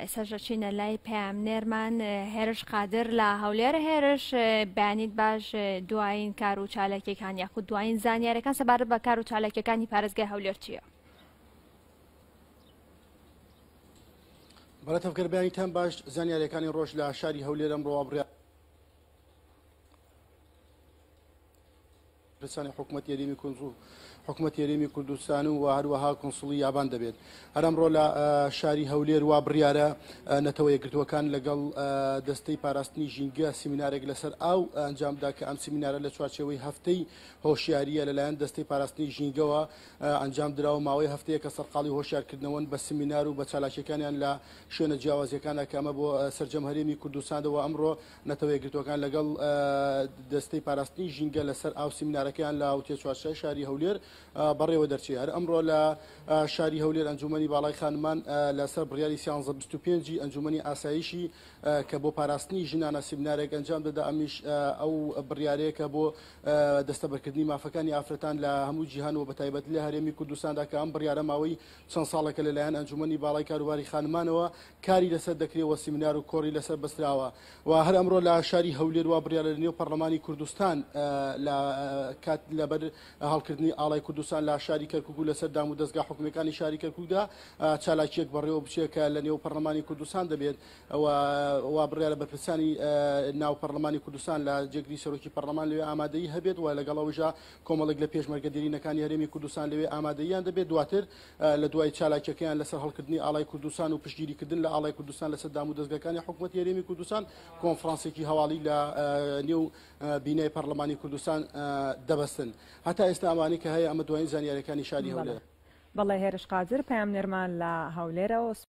ئێسەژەچینە لای پام نێرمان هێرش قادر لە هەولێرە هێرش بانیت باش دوایین کار و چالکێکان یاخود دوایین زانیارەکان سەبارەت بە کار و چالکەکانی پارێزگای هەولێر چییە؟ بەڵێتەفگەربیانیتان باش زانیارەکانی ڕۆژ لە شاری هەولێرم ڕۆوا بڕات پرسانی حکوومەت یاریمی کنزوو حکوومەت یاریمی کوردستان و هەروەها کنسڵی یابان دەبێت هەرەمڕۆ لە شاری هەولێر وا بریارە نەتەوە یەکردوەکان لەگەڵ دەستەی پاراستنی ژینگە سیمینارێک لەسەر ئاو ئەنجامدا کە ئەم سیمینارە لە چوارچەوەی هەفتەی هۆشیاریە لەلایەن دەستەی پاراستنی ژینگەوە ئەنجام درراوە ماوەی هەفتەیە کە سەرقاڵی هۆشیارکردنەوەن بە سیمینار و بە چالاکیەکانیان لە شوێنە جیاوازیەکانە کەمە بۆ سرجەم هەرێمی کوردستانەوە ئەمڕۆ نەتەوە یەکردوەکان لەگەڵ دەستەی پاراستنی ژینگە لەسەر ئاو سیمینارە شارەکەیان لە هاوتێ چوارشای شاری هەولێر بەڕێوە دەرچی هەر ئەمڕۆ لە شاری هەولێر ئەنجومی باڵای خانمان لەسەر بریاری سیانزە 25 ئەنجومی ئاساییشی کە بۆ پاراستنی ژنانە سیبنارێک ئەنجام دەدا ئەمیش ئەو بریارەیەکە بۆ دەستە بەرکردنی مافەکانی ئافرەتان لە هەموو جیهانەوە بە تایبەت لە هەرێمی کوردستاندا کە ئەم بریارە ماوەی چەند ساڵەکە لەلایەن ئەنجومی باڵای کاروباری خانمانەوە کاری لەسەر دەکرێەوە سیمینار و کۆری لەسەر بەستراوە و هەر ئەمڕۆ لە شاری هەولێر وا بریارە لە نێو پەرلەمانی کوردستان لە کات لەبەر هەڵکردنی ئاڵای کوردستان لا شاری کەرکوو لەسەر دام و دەستگا حکومەکانی شاری کەرکوودا چالاکیەک بەڕێوە بچێکە لە نێو پەرلەمانی کوردستان دەبێت وا بڕیاە بەپرسانی ناو پەرلەمانی کوردستان لە جێگری سەرۆکی پەرلەمان لەوێ ئامادەی هەبێت و لەگەڵەوەژە کۆمەڵێک لە پێشمەرگەدیرینەکانی هەرێمی کوردستان لەوێ ئامادەیان دەبێت دواتر لە دوای چالاکیەکەیان لەسەر هەڵکردنی ئاڵای کوردستان و پشگیریکردن لە ئاڵای کوردستان لەسەر دام و دەستگەکانی حکوومەت هەرێمی کوردستان کۆنفرانسێکی هەواڵی لە نێو بینای پەرلەمانی کوردستان دەبەستن هەتا ئێستا ئەمانی کە هەیە ئەمە دوای زانیارەکانی شاری هەولێر بەڵێ هێرش قازر پام نێرمان لە هەولێرەوە